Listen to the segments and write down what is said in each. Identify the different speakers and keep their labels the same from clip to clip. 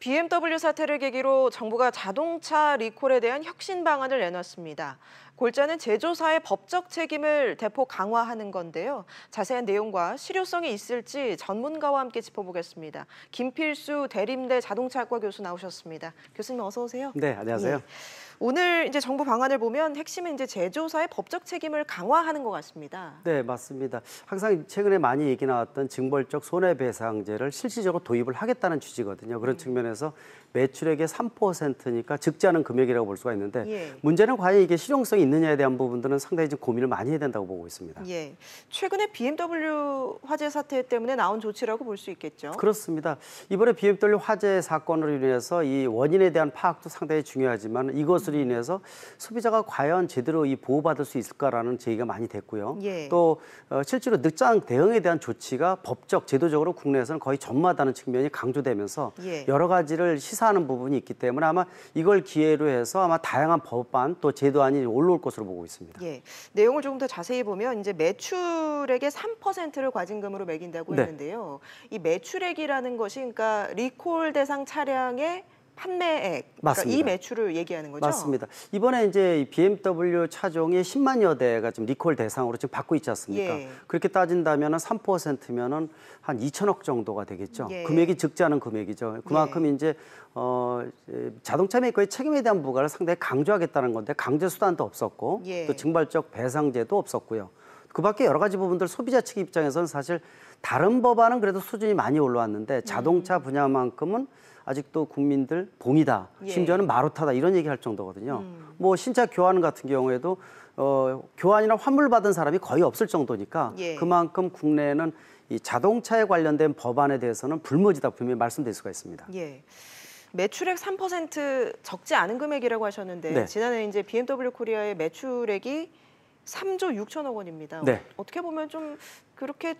Speaker 1: BMW 사태를 계기로 정부가 자동차 리콜에 대한 혁신 방안을 내놨습니다. 골자는 제조사의 법적 책임을 대폭 강화하는 건데요. 자세한 내용과 실효성이 있을지 전문가와 함께 짚어보겠습니다. 김필수 대림대 자동차학과 교수 나오셨습니다. 교수님 어서 오세요. 네, 안녕하세요. 예. 오늘 이제 정부 방안을 보면 핵심은 이제 제조사의 법적 책임을 강화하는 것 같습니다.
Speaker 2: 네, 맞습니다. 항상 최근에 많이 얘기 나왔던 징벌적 손해배상제를 실질적으로 도입을 하겠다는 취지거든요. 그런 네. 측면에서 매출액의 3%니까 적지 않은 금액이라고 볼 수가 있는데 예. 문제는 과연 이게 실용성이 있느냐에 대한 부분들은 상당히 좀 고민을 많이 해야 된다고 보고 있습니다.
Speaker 1: 예. 최근에 BMW 화재 사태 때문에 나온 조치라고 볼 수 있겠죠.
Speaker 2: 그렇습니다. 이번에 BMW 화재 사건으로 인해서 이 원인에 대한 파악도 상당히 중요하지만 이것으로 음. 인해서 소비자가 과연 제대로 이 보호받을 수 있을까라는 제의가 많이 됐고요. 예. 또 어, 실제로 늑장 대응에 대한 조치가 법적, 제도적으로 국내에서는 거의 전마다는 측면이 강조되면서 예. 여러 가지를 시 시사하는 부분이 있기 때문에 아마 이걸 기회로 해서 아마 다양한 법안 또 제도안이 올라올 것으로 보고 있습니다.
Speaker 1: 예. 내용을 조금 더 자세히 보면 이제 매출액의 3%를 과징금으로 매긴다고 네. 했는데요. 이 매출액이라는 것이 그러니까 리콜 대상 차량의 판매액, 그러니까 이 매출을 얘기하는 거죠? 맞습니다.
Speaker 2: 이번에 이제 BMW 차종이 10만여 대가 지금 리콜 대상으로 지금 받고 있지 않습니까? 예. 그렇게 따진다면 3%면은 한 2천억 정도가 되겠죠. 예. 금액이 적지 않은 금액이죠. 그만큼 예. 이제 어, 자동차 메이커의 책임에 대한 부과를 상당히 강조하겠다는 건데 강제 수단도 없었고 예. 또 징벌적 배상제도 없었고요. 그밖에 여러 가지 부분들 소비자 측 입장에서는 사실 다른 법안은 그래도 수준이 많이 올라왔는데 음. 자동차 분야만큼은 아직도 국민들 봉이다, 예. 심지어는 마루타다 이런 얘기할 정도거든요. 음. 뭐 신차 교환 같은 경우에도 어, 교환이나 환불 받은 사람이 거의 없을 정도니까 예. 그만큼 국내에는 이 자동차에 관련된 법안에 대해서는 불모지다 분명히 말씀드릴 수가 있습니다.
Speaker 1: 예. 매출액 3% 적지 않은 금액이라고 하셨는데 네. 지난해 이제 BMW 코리아의 매출액이 3조 6천억 원입니다. 네. 어떻게 보면 좀 그렇게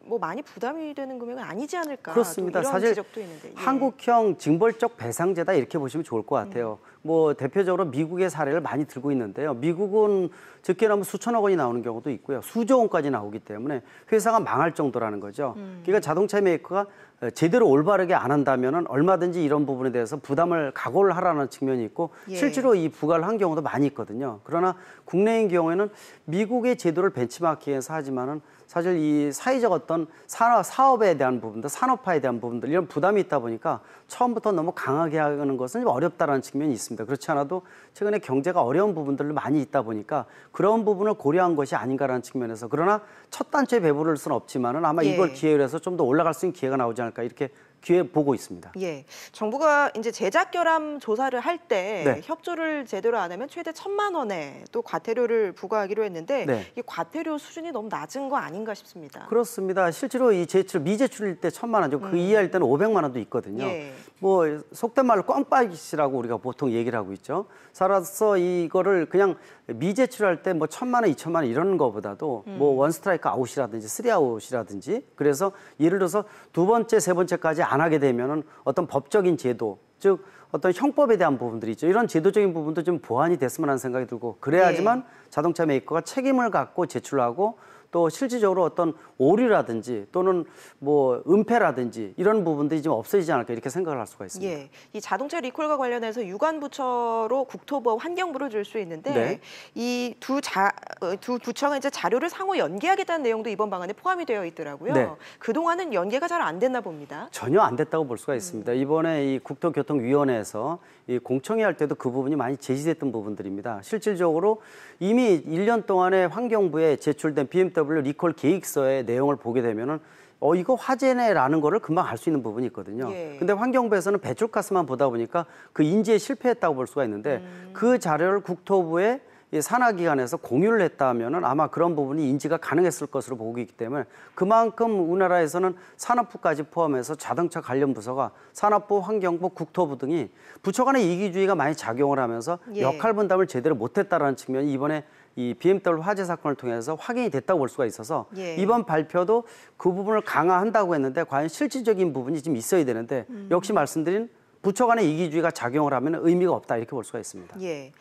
Speaker 1: 뭐 많이 부담이 되는 금액은 아니지 않을까 그렇습니다. 사실 예.
Speaker 2: 한국형 징벌적 배상제다 이렇게 보시면 좋을 것 같아요. 음. 뭐 대표적으로 미국의 사례를 많이 들고 있는데요. 미국은 적게 나면 뭐 수천억 원이 나오는 경우도 있고요. 수조 원까지 나오기 때문에 회사가 망할 정도라는 거죠. 음. 그러니까 자동차 메이커가 어, 제대로 올바르게 안 한다면 얼마든지 이런 부분에 대해서 부담을 각오를 하라는 측면이 있고 예. 실제로 이 부과를 한 경우도 많이 있거든요. 그러나 국내인 경우에는 미국의 제도를 벤치마킹해서 하지만은 사실 이 사회적 어떤 산업, 사업에 대한 부분들, 산업화에 대한 부분들 이런 부담이 있다 보니까 처음부터 너무 강하게 하는 것은 어렵다라는 측면이 있습니다. 그렇지 않아도 최근에 경제가 어려운 부분들로 많이 있다 보니까 그런 부분을 고려한 것이 아닌가라는 측면에서 그러나 첫 단추에 배부를 수는 없지만은 아마 이걸 예. 기회로 해서 좀 더 올라갈 수 있는 기회가 나오지 않을까 이렇게 기회 보고 있습니다.
Speaker 1: 예, 정부가 이제 제작 결함 조사를 할때 네. 협조를 제대로 안 하면 최대 천만 원에 또 과태료를 부과하기로 했는데 네. 이 과태료 수준이 너무 낮은 거 아닌가 싶습니다.
Speaker 2: 그렇습니다. 실제로 이 제출 미제출일 때 천만 원이 그 음. 그 이하일 때는 오백만 원도 있거든요. 예. 뭐 속된 말로 껌빠이시라고 우리가 보통 얘기를 하고 있죠. 살아서 이거를 그냥 미제출할 때 뭐 천만 원, 이천만 원 이런 거보다도 음. 뭐 원스트라이크 아웃이라든지 쓰리 아웃이라든지 그래서 예를 들어서 두 번째, 세 번째까지 안안 하게 되면은 어떤 법적인 제도 즉 어떤 형법에 대한 부분들이 있죠. 이런 제도적인 부분도 좀 보완이 됐으면 하는 생각이 들고 그래야지만 네. 자동차 메이커가 책임을 갖고 제출하고 또 실질적으로 어떤 오류라든지 또는 뭐 은폐라든지 이런 부분들이 지금 없어지지 않을까 이렇게 생각을 할 수가 있습니다.
Speaker 1: 예. 이 자동차 리콜과 관련해서 유관부처로 국토부와 환경부를 줄 수 있는데 네. 이두 자두 어, 부처가 이제 자료를 상호 연계하겠다는 내용도 이번 방안에 포함이 되어 있더라고요. 네. 그동안은 연계가 잘 안 됐나 봅니다.
Speaker 2: 전혀 안 됐다고 볼 수가 있습니다. 음. 이번에 이 국토교통위원회에서 이 공청회 할 때도 그 부분이 많이 제시됐던 부분들입니다. 실질적으로 이미 1년 동안에 환경부에 제출된 BMW BMW 리콜 계획서의 내용을 보게 되면은 어 이거 화재네라는 거를 금방 알 수 있는 부분이 있거든요. 예. 근데 환경부에서는 배출가스만 보다 보니까 그 인지에 실패했다고 볼 수가 있는데 음. 그 자료를 국토부에 산하기관에서 공유를 했다면은 아마 그런 부분이 인지가 가능했을 것으로 보고 있기 때문에 그만큼 우리나라에서는 산업부까지 포함해서 자동차 관련 부서가 산업부, 환경부, 국토부 등이 부처간의 이기주의가 많이 작용을 하면서 예. 역할 분담을 제대로 못했다라는 측면이 이번에 이 BMW 화재 사건을 통해서 확인이 됐다고 볼 수가 있어서 예. 이번 발표도 그 부분을 강화한다고 했는데 과연 실질적인 부분이 좀 있어야 되는데 음. 역시 말씀드린 부처 간의 이기주의가 작용을 하면 의미가 없다 이렇게 볼 수가 있습니다.
Speaker 1: 예.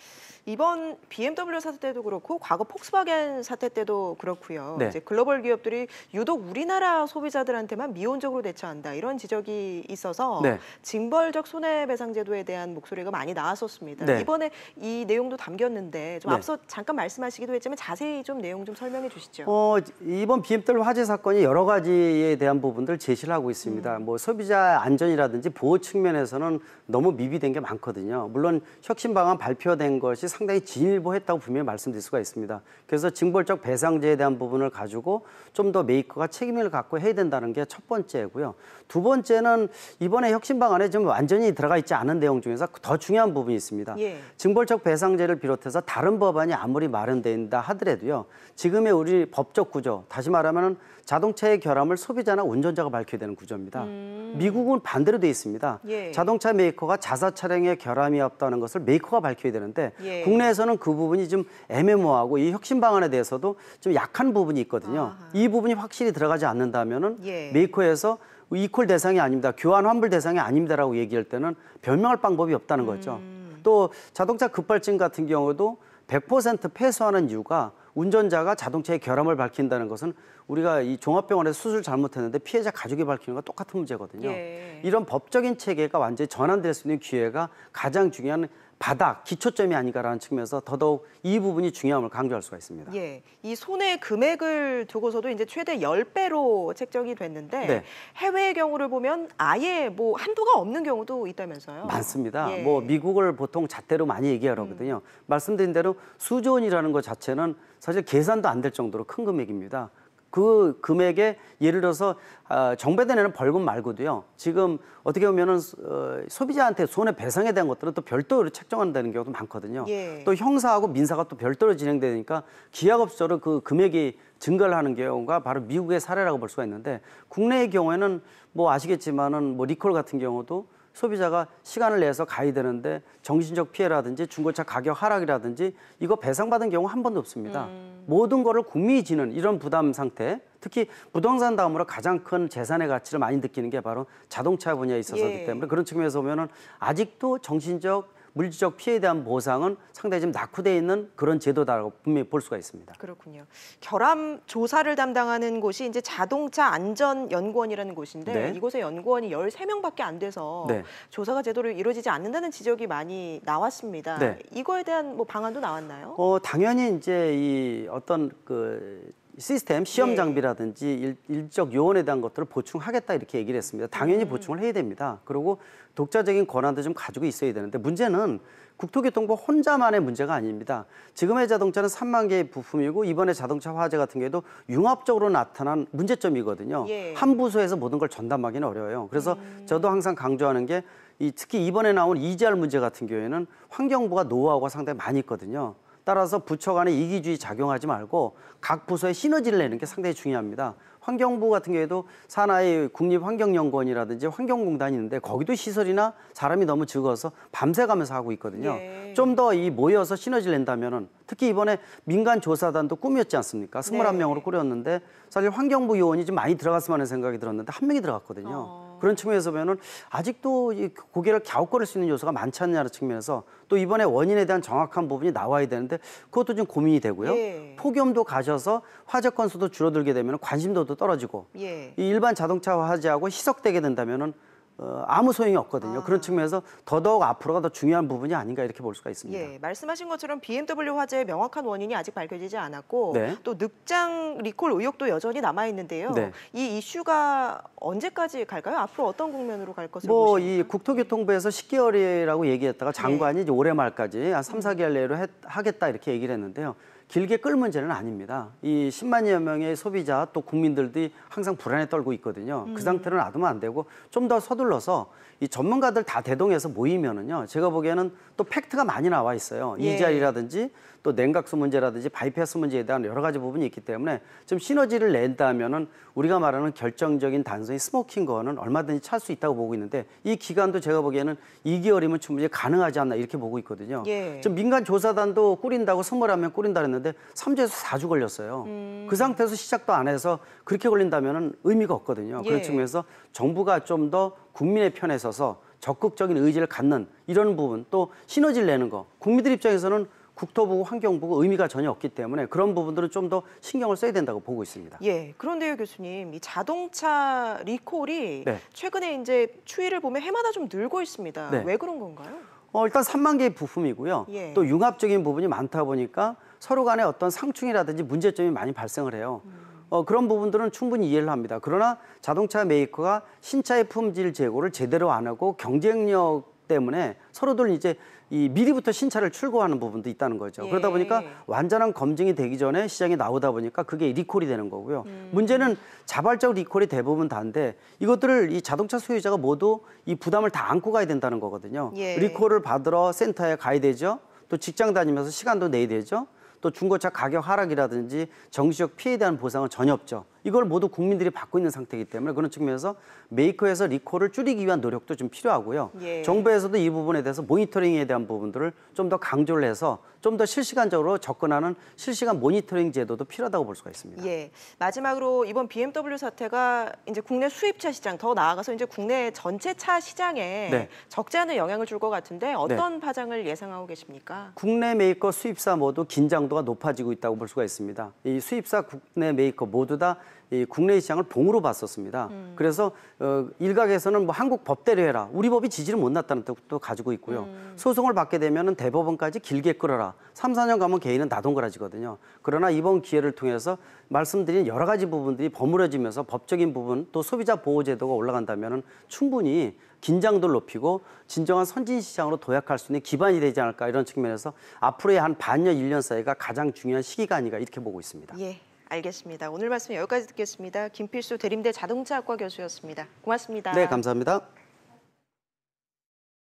Speaker 1: 이번 BMW 사태 때도 그렇고 과거 폭스바겐 사태 때도 그렇고요. 네. 이제 글로벌 기업들이 유독 우리나라 소비자들한테만 미온적으로 대처한다 이런 지적이 있어서 네. 징벌적 손해배상제도에 대한 목소리가 많이 나왔었습니다. 네. 이번에 이 내용도 담겼는데 좀 네. 앞서 잠깐 말씀하시기도 했지만 자세히 좀 내용 좀 설명해 주시죠. 어,
Speaker 2: 이번 BMW 화재 사건이 여러 가지에 대한 부분들 제시를 하고 있습니다. 음. 뭐 소비자 안전이라든지 보호 측면에서는 너무 미비된 게 많거든요. 물론 혁신 방안 발표된 것이 상당히 진일보했다고 분명히 말씀드릴 수가 있습니다. 그래서 징벌적 배상제에 대한 부분을 가지고 좀 더 메이커가 책임을 갖고 해야 된다는 게 첫 번째고요. 두 번째는 이번에 혁신방 안에 좀 완전히 들어가 있지 않은 내용 중에서 더 중요한 부분이 있습니다. 예. 징벌적 배상제를 비롯해서 다른 법안이 아무리 마련된 있다 하더라도요. 지금의 우리 법적 구조, 다시 말하면 자동차의 결함을 소비자나 운전자가 밝혀야 되는 구조입니다. 음... 미국은 반대로 돼 있습니다. 예. 자동차 메이커가 자사 차량의 결함이 없다는 것을 메이커가 밝혀야 되는데 예. 국내에서는 그 부분이 좀 애매모호하고 이 혁신 방안에 대해서도 좀 약한 부분이 있거든요. 아하. 이 부분이 확실히 들어가지 않는다면은 예. 메이커에서 이퀄 대상이 아닙니다. 교환 환불 대상이 아닙니다라고 얘기할 때는 변명할 방법이 없다는 거죠. 음. 또 자동차 급발진 같은 경우도 100% 폐쇄하는 이유가 운전자가 자동차의 결함을 밝힌다는 것은 우리가 이 종합병원에서 수술 잘못했는데 피해자 가족이 밝히는 건 똑같은 문제거든요. 예. 이런 법적인 체계가 완전히 전환될 수 있는 기회가 가장 중요한 바닥 기초점이 아닌가라는 측면에서 더더욱 이 부분이 중요함을 강조할 수가 있습니다.
Speaker 1: 예, 이 손해 금액을 두고서도 이제 최대 열배로 책정이 됐는데 네. 해외의 경우를 보면 아예 뭐 한도가 없는 경우도 있다면서요?
Speaker 2: 많습니다. 예. 뭐 미국을 보통 잣대로 많이 얘기하거든요. 음. 말씀드린 대로 수조 원이라는 것 자체는 사실 계산도 안 될 정도로 큰 금액입니다. 그 금액에 예를 들어서 아, 정부에 애는 벌금 말고도요. 지금 어떻게 보면은 어, 소비자한테 손해 배상에 대한 것들은 또 별도로 책정한다는 경우도 많거든요. 예. 또 형사하고 민사가 또 별도로 진행되니까 기하급수로 그 금액이 증가를 하는 경우가 바로 미국의 사례라고 볼 수가 있는데 국내의 경우에는 뭐 아시겠지만은 뭐 리콜 같은 경우도 소비자가 시간을 내서 가야 되는데 정신적 피해라든지 중고차 가격 하락이라든지 이거 배상받은 경우 한 번도 없습니다. 음. 모든 거를 국민이 지는 이런 부담 상태 특히 부동산 다음으로 가장 큰 재산의 가치를 많이 느끼는 게 바로 자동차 분야에 있어서기 예. 때문에 그런 측면에서 보면은 아직도 정신적 물질적 피해에 대한 보상은 상당히 좀낙후되어 있는 그런 제도다라고 분명히 볼 수가 있습니다.
Speaker 1: 그렇군요. 결함 조사를 담당하는 곳이 이제 자동차 안전 연구원이라는 곳인데 네. 이곳의 연구원이 1 3 명밖에안 돼서 네. 조사가 제대로 이루어지지 않는다는 지적이 많이 나왔습니다. 네. 이거에 대한 뭐 방안도 나왔나요?
Speaker 2: 어, 당연히 이제 이 어떤 그 시스템 시험 네. 장비라든지 일, 적 요원에 대한 것들을 보충하겠다 이렇게 얘기를 했습니다. 당연히 음. 보충을 해야 됩니다. 그리고 독자적인 권한도 좀 가지고 있어야 되는데 문제는 국토교통부 혼자만의 문제가 아닙니다. 지금의 자동차는 3만 개의 부품이고 이번에 자동차 화재 같은 경우에도 융합적으로 나타난 문제점이거든요. 예. 한 부서에서 모든 걸 전담하기는 어려워요. 그래서 음. 저도 항상 강조하는 게 이 특히 이번에 나온 이재할 문제 같은 경우에는 환경부가 노하우가 상당히 많이 있거든요. 따라서 부처 간의 이기주의 작용하지 말고 각 부서의 시너지를 내는 게 상당히 중요합니다. 환경부 같은 경우에도 산하의 국립환경연구원이라든지 환경공단이 있는데 거기도 시설이나 사람이 너무 적어서 밤새가면서 하고 있거든요. 네. 예. 좀더 이 모여서 시너지를 낸다면은 특히 이번에 민간 조사단도 꿈이었지 않습니까? 스물한 네. 명으로 꾸렸는데 사실 환경부 요원이 좀 많이 들어갔으면 하는 생각이 들었는데 한 명이 들어갔거든요. 어. 그런 측면에서 보면은 아직도 이 고개를 갸웃거릴 수 있는 요소가 많지 않냐는 측면에서 또 이번에 원인에 대한 정확한 부분이 나와야 되는데 그것도 좀 고민이 되고요. 예. 폭염도 가셔서 화재 건수도 줄어들게 되면 관심도도 떨어지고 예. 이 일반 자동차 화재하고 희석되게 된다면은 어, 아무 소용이 없거든요. 아. 그런 측면에서 더더욱 앞으로가 더 중요한 부분이 아닌가 이렇게 볼 수가 있습니다.
Speaker 1: 예, 말씀하신 것처럼 BMW 화재의 명확한 원인이 아직 밝혀지지 않았고 네. 또 늑장 리콜 의혹도 여전히 남아 있는데요. 네. 이 이슈가 언제까지 갈까요? 앞으로 어떤 국면으로 갈 것으로 뭐
Speaker 2: 보시나요? 이 국토교통부에서 10개월이라고 얘기했다가 네. 장관이 네. 올해 말까지 한 3, 음. 4개월 내로 해, 하겠다 이렇게 얘기를 했는데요. 길게 끌 문제는 아닙니다. 이 10만여 명의 소비자 또 국민들이 항상 불안에 떨고 있거든요. 그 음. 그상태를 놔두면 안 되고 좀 더 서둘러서 이 전문가들 다 대동해서 모이면은요. 제가 보기에는 또 팩트가 많이 나와 있어요. 예. 이자리라든지 또 냉각수 문제라든지 바이패스 문제에 대한 여러 가지 부분이 있기 때문에 좀 시너지를 낸다면은 우리가 말하는 결정적인 단순히 스모킹 거는 얼마든지 찰 수 있다고 보고 있는데 이 기간도 제가 보기에는 2개월이면 충분히 가능하지 않나 이렇게 보고 있거든요. 예. 좀 민간 조사단도 꾸린다고 선물하면 꾸린다 그랬는데 3주에서 4주 걸렸어요. 음. 그 상태에서 시작도 안 해서 그렇게 걸린다면은 의미가 없거든요. 예. 그런 측면에서 정부가 좀 더 국민의 편에 서서 적극적인 의지를 갖는 이런 부분 또 시너지를 내는 거 국민들 입장에서는 국토부 환경부가 의미가 전혀 없기 때문에 그런 부분들은 좀 더 신경을 써야 된다고 보고 있습니다.
Speaker 1: 예. 그런데요, 교수님. 이 자동차 리콜이 네. 최근에 이제 추이를 보면 해마다 좀 늘고 있습니다. 네. 왜 그런 건가요?
Speaker 2: 어, 일단 3만 개의 부품이고요. 예. 또 융합적인 부분이 많다 보니까 서로 간에 어떤 상충이라든지 문제점이 많이 발생을 해요. 음. 어, 그런 부분들은 충분히 이해를 합니다. 그러나 자동차 메이커가 신차의 품질 제고를 제대로 안 하고 경쟁력 때문에 서로들 이제 이 미리부터 신차를 출고하는 부분도 있다는 거죠. 예. 그러다 보니까 완전한 검증이 되기 전에 시장에 나오다 보니까 그게 리콜이 되는 거고요. 음. 문제는 자발적 리콜이 대부분 다인데 이것들을 이 자동차 소유자가 모두 이 부담을 다 안고 가야 된다는 거거든요. 예. 리콜을 받으러 센터에 가야 되죠. 또 직장 다니면서 시간도 내야 되죠. 또 중고차 가격 하락이라든지 정시적 피해에 대한 보상은 전혀 없죠. 이걸 모두 국민들이 받고 있는 상태이기 때문에 그런 측면에서 메이커에서 리콜을 줄이기 위한 노력도 좀 필요하고요. 예. 정부에서도 이 부분에 대해서 모니터링에 대한 부분들을 좀 더 강조를 해서 좀 더 실시간적으로 접근하는 실시간 모니터링 제도도 필요하다고 볼 수가 있습니다.
Speaker 1: 예. 마지막으로 이번 BMW 사태가 이제 국내 수입차 시장 더 나아가서 이제 국내 전체 차 시장에 네. 적지 않은 영향을 줄 것 같은데 네. 어떤 네. 파장을 예상하고 계십니까?
Speaker 2: 국내 메이커 수입사 모두 긴장도가 높아지고 있다고 볼 수가 있습니다. 이 수입사 국내 메이커 모두 다이 국내 시장을 봉으로 봤었습니다. 음. 그래서 어, 일각에서는 뭐 한국 법대로 해라. 우리 법이 지지를 못 났다는 뜻도 가지고 있고요. 음. 소송을 받게 되면은 대법원까지 길게 끌어라. 3, 4년 가면 개인은 나동그라지거든요 그러나 이번 기회를 통해서 말씀드린 여러 가지 부분들이 버무려지면서 법적인 부분 또 소비자 보호 제도가 올라간다면은 충분히 긴장도 높이고 진정한 선진 시장으로 도약할 수 있는 기반이 되지 않을까 이런 측면에서 앞으로의 한 반년, 1년 사이가 가장 중요한 시기가 아닌가 이렇게 보고 있습니다.
Speaker 1: 예. 알겠습니다. 오늘 말씀 여기까지 듣겠습니다. 김필수 대림대 자동차학과 교수였습니다. 고맙습니다. 네,
Speaker 2: 감사합니다.